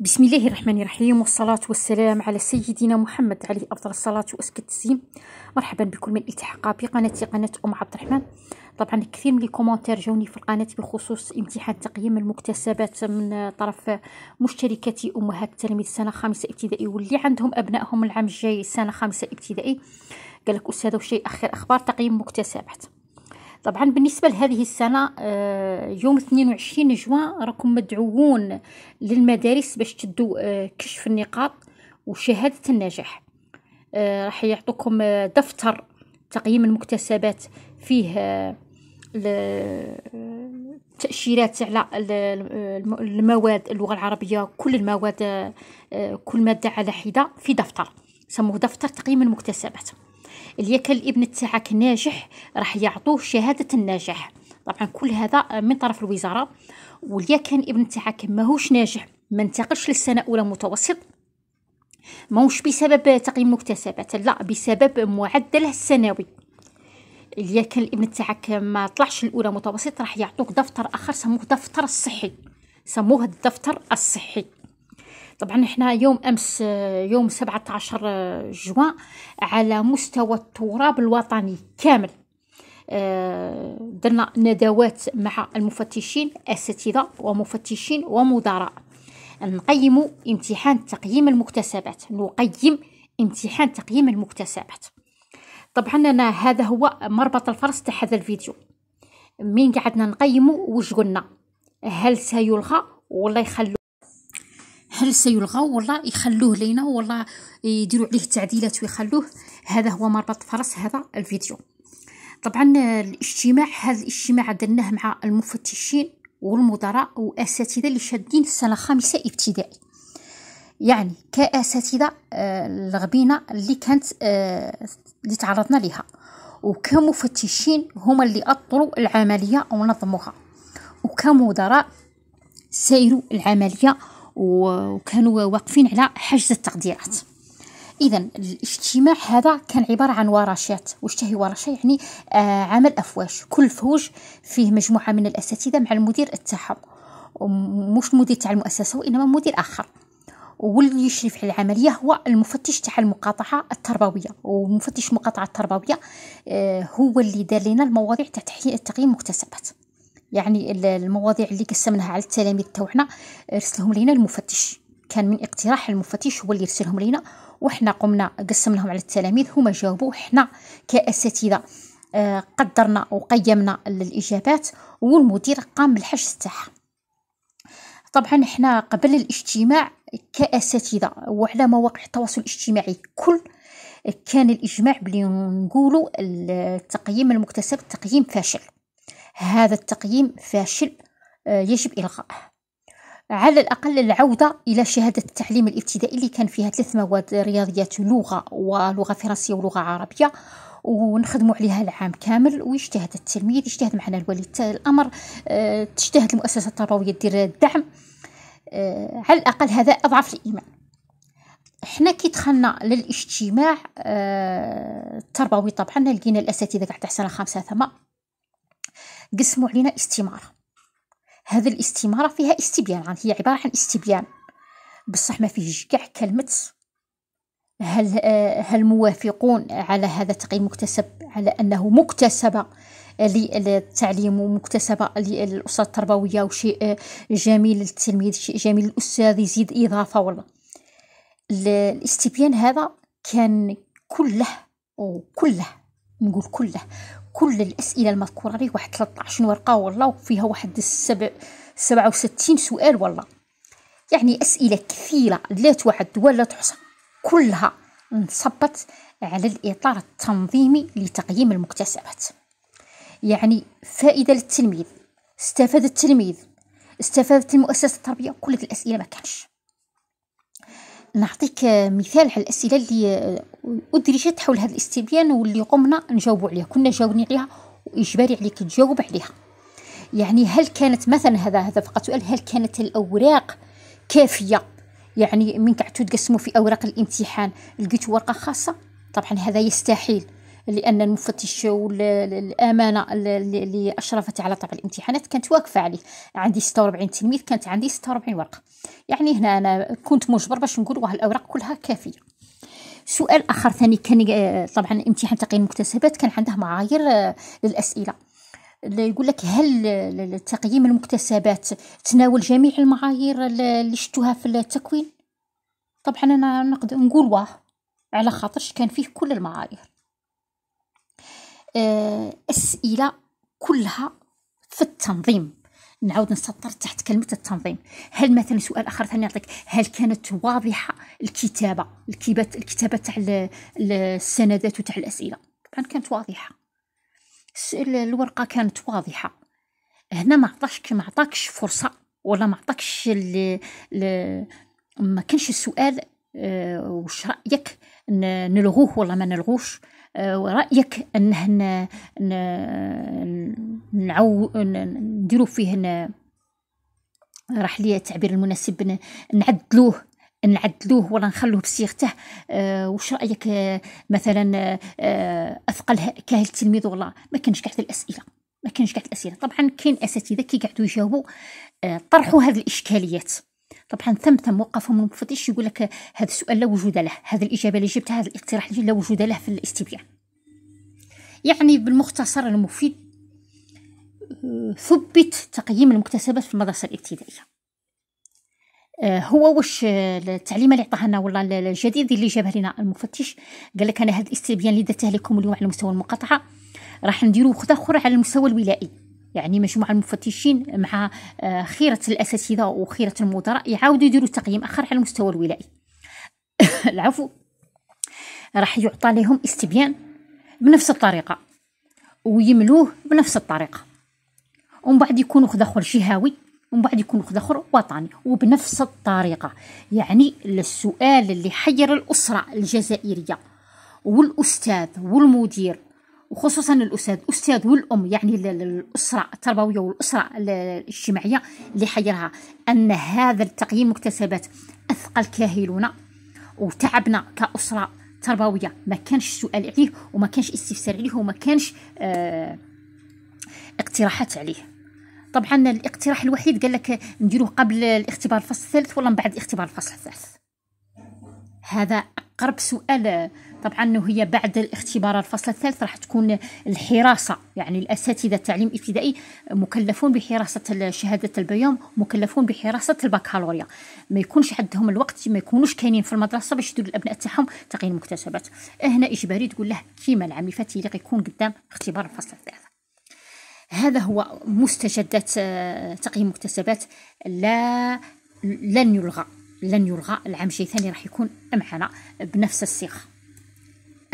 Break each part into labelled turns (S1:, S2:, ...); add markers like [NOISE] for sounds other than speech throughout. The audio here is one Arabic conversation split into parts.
S1: بسم الله الرحمن الرحيم والصلاة والسلام على سيدنا محمد عليه أفضل الصلاة وأزكى التسليم مرحبا بكل من التحق بقناتي قناة أم عبد الرحمن طبعا كثير من الكومنتير جوني في القناة بخصوص امتحان تقييم المكتسبات من طرف مشتركة أمهات التلاميذ سنة خامسة ابتدائي واللي عندهم أبنائهم العام الجاي سنة خامسة ابتدائي قالك أستاذة أستاذ وشيء آخر أخبار تقييم مكتسبات طبعا بالنسبة لهذه السنة آه، يوم 22 جوان راكم مدعوون للمدارس باش تدوا آه، كشف النقاط وشهادة النجاح آه، راح يعطوكم دفتر تقييم المكتسبات فيه التأشيرات على المواد اللغة العربية كل المواد كل مادة على حدة في دفتر سموه دفتر تقييم المكتسبات اللي كان الابن تاعك ناجح راح يعطوه شهاده النجاح طبعا كل هذا من طرف الوزاره واللي كان ابن تاعك ماهوش ناجح ما انتقلش للسنه الاولى متوسط ماهوش بسبب تقييم مكتسبات لا بسبب معدله السنوي اللي كان الابن تاعك ما طلعش الاولى متوسط راح يعطوك دفتر اخر سموه دفتر الصحي سموه الدفتر الصحي طبعا احنا يوم امس يوم 17 جوان على مستوى التراب الوطني كامل آه، درنا ندوات مع المفتشين اساتذه ومفتشين ومدراء نقيم امتحان تقييم المكتسبات نقيم امتحان تقييم المكتسبات طبعا انا هذا هو مربط الفرس تاع هذا الفيديو من قعدنا نقيمو وش قلنا هل سيلغى ولا يخلو هل سيلغى ولا يخلوه لينا ولا يديروا عليه تعديلات ويخلوه هذا هو مربط فرس هذا الفيديو طبعا الاجتماع هذا الاجتماع درناه مع المفتشين والمدراء واساتذه اللي شادين السنه الخامسه ابتدائي يعني كاساتذه آه، الغبينه اللي كانت آه، اللي تعرضنا لها وكمفتشين هما اللي اطروا العمليه ونظموها وكمدراء سيروا العمليه وكانوا واقفين على حجز التقديرات اذا الاجتماع هذا كان عباره عن ورشات واش هي ورشه يعني آه عمل افواج كل فوج فيه مجموعه من الاساتذه مع المدير تاعهم مش مدير تاع المؤسسه وانما مدير اخر واللي يشرف على العملية هو المفتش تاع المقاطعة التربوية ومفتش المقاطعة التربوية آه هو اللي دار لنا المواضيع تاع تقييم مكتسبات يعني المواضيع اللي قسمناها على التلاميذ تاوعنا رسلهم لينا المفتش كان من اقتراح المفتش هو اللي رسلهم لينا وحنا قمنا قسمناهم على التلاميذ هما جاوبوا حنا كاساتذه آه، قدرنا وقيمنا الاجابات والمدير قام بالحجز تاعها طبعا حنا قبل الاجتماع كاساتذه وعلى مواقع التواصل الاجتماعي كل كان الاجماع بلي نقولوا التقييم المكتسب تقييم فاشل هذا التقييم فاشل آه، يجب إلغائه على الأقل العودة إلى شهادة التعليم الابتدائي اللي كان فيها ثلاث مواد رياضيات لغة ولغة فرنسية ولغة عربية ونخدموا عليها العام كامل ويجتهد التلميذ يجتهد معنا الولي الأمر آه، تجتهد المؤسسة التربوية دير الدعم آه، على الأقل هذا أضعف الإيمان حنا كي دخلنا للاجتماع التربوي طبعا لقينا الاساتذه قاعد تحسن خمسه ثما قسموا علينا استمارة هذا الاستمارة فيها استبيان يعني هي عبارة عن استبيان بصح ما فيهش كاع كلمة هل هل موافقون على هذا التقييم مكتسب على أنه مكتسبة للتعليم ومكتسبة للأسرة التربوية وشيء جميل للتلميذ شيء جميل للأستاذ يزيد إضافة والله الاستبيان هذا كان كله وكله نقول كله كل الأسئلة المذكورة لي واحد 13 ورقة والله وفيها واحد السبع سبعة وستين سؤال والله يعني أسئلة كثيرة لا توعد ولا تحصى كلها انصبت على الإطار التنظيمي لتقييم المكتسبات يعني فائدة للتلميذ استفاد التلميذ استفادت المؤسسة التربية كل الأسئلة ما كانش نعطيك مثال على الأسئلة اللي أدرجت حول هذا الاستبيان واللي قمنا نجاوبوا عليها كنا جاوبني عليها وإجباري عليك تجاوب عليها يعني هل كانت مثلا هذا هذا فقط سؤال هل كانت الأوراق كافية يعني من قعدتوا تقسموا في أوراق الامتحان لقيتوا ورقة خاصة طبعا هذا يستحيل لان المفتش والامانه اللي اشرفت على طبع الامتحانات كانت واقفه عليه عندي 46 تلميذ كانت عندي 46 ورقه يعني هنا انا كنت مجبر باش نقول واه الاوراق كلها كافيه سؤال اخر ثاني كان طبعا امتحان تقييم المكتسبات كان عنده معايير آه، للاسئله يقول لك هل تقييم المكتسبات تناول جميع المعايير اللي شفتوها في التكوين طبعا انا نقدر نقول واه على خاطرش كان فيه كل المعايير آه، أسئلة كلها في التنظيم نعاود نسطر تحت كلمة التنظيم هل مثلا سؤال آخر ثاني يعطيك هل كانت واضحة الكتابة الكتابة تاع السندات وتاع الأسئلة طبعا كانت واضحة الورقة كانت واضحة هنا ما عطاش ما عطاكش فرصة ولا ما عطاكش ال ما كانش السؤال آه، وش رأيك نلغوه ولا ما نلغوش ورأيك أنه نعو نديرو فيه راح لي التعبير المناسب نعدلوه نعدلوه ولا نخلوه بصيغته أه وش رايك أه مثلا أه اثقل كاهل التلميذ ولا ما كانش كاع الاسئله ما كانش كاع الاسئله طبعا كاين اساتذه كيقعدوا يجاوبوا آه، طرحوا هذه الاشكاليات طبعا ثم ثم وقفهم المفتش يقول لك هذا السؤال لا وجود له هذا الإجابة اللي جبتها هذا الاقتراح اللي لا وجود له في الاستبيان يعني بالمختصر المفيد ثبت تقييم المكتسبات في المدرسة الابتدائية آه، هو واش التعليمه اللي عطاها لنا والله الجديد اللي جابها لنا المفتش قال لك انا هذا الاستبيان اللي درته لكم اليوم على مستوى المقاطعه راح نديروه خطه اخرى على المستوى الولائي يعني مجموعه المفتشين مع آه، خيره الاساتذه وخيره المدراء يعاودوا يديروا تقييم اخر على المستوى الولائي [COUGHS] العفو راح يعطى لهم استبيان بنفس الطريقه ويملوه بنفس الطريقه ومن بعد يكون واحد اخر ومن بعد يكون واحد اخر وطني وبنفس الطريقه يعني السؤال اللي حير الاسره الجزائريه والاستاذ والمدير وخصوصا الاستاذ الاستاذ والام يعني الاسره التربويه والاسره الاجتماعيه اللي حيرها ان هذا التقييم مكتسبات اثقل كاهلنا وتعبنا كاسره تربويه ما كانش سؤال عليه وما كانش استفسار عليه وما كانش آه اقتراحات عليه طبعا الاقتراح الوحيد قال لك نديروه قبل الاختبار الفصل الثالث ولا من بعد اختبار الفصل الثالث هذا قرب سؤال طبعا هي بعد الاختبار الفصل الثالث راح تكون الحراسة يعني الأساتذة التعليم الابتدائي مكلفون بحراسة شهادة البيوم مكلفون بحراسة البكالوريا ما يكونش عندهم الوقت ما يكونوش كاينين في المدرسة باش يديروا الأبناء تاعهم تقييم المكتسبات هنا إجباري تقول له كيما العام اللي غيكون يكون قدام اختبار الفصل الثالث هذا هو مستجدات تقييم المكتسبات لا لن يلغى لن يلغى العام شيء ثاني راح يكون معنا بنفس الصيغة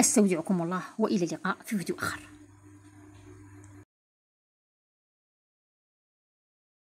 S1: استودعكم الله والى اللقاء في فيديو اخر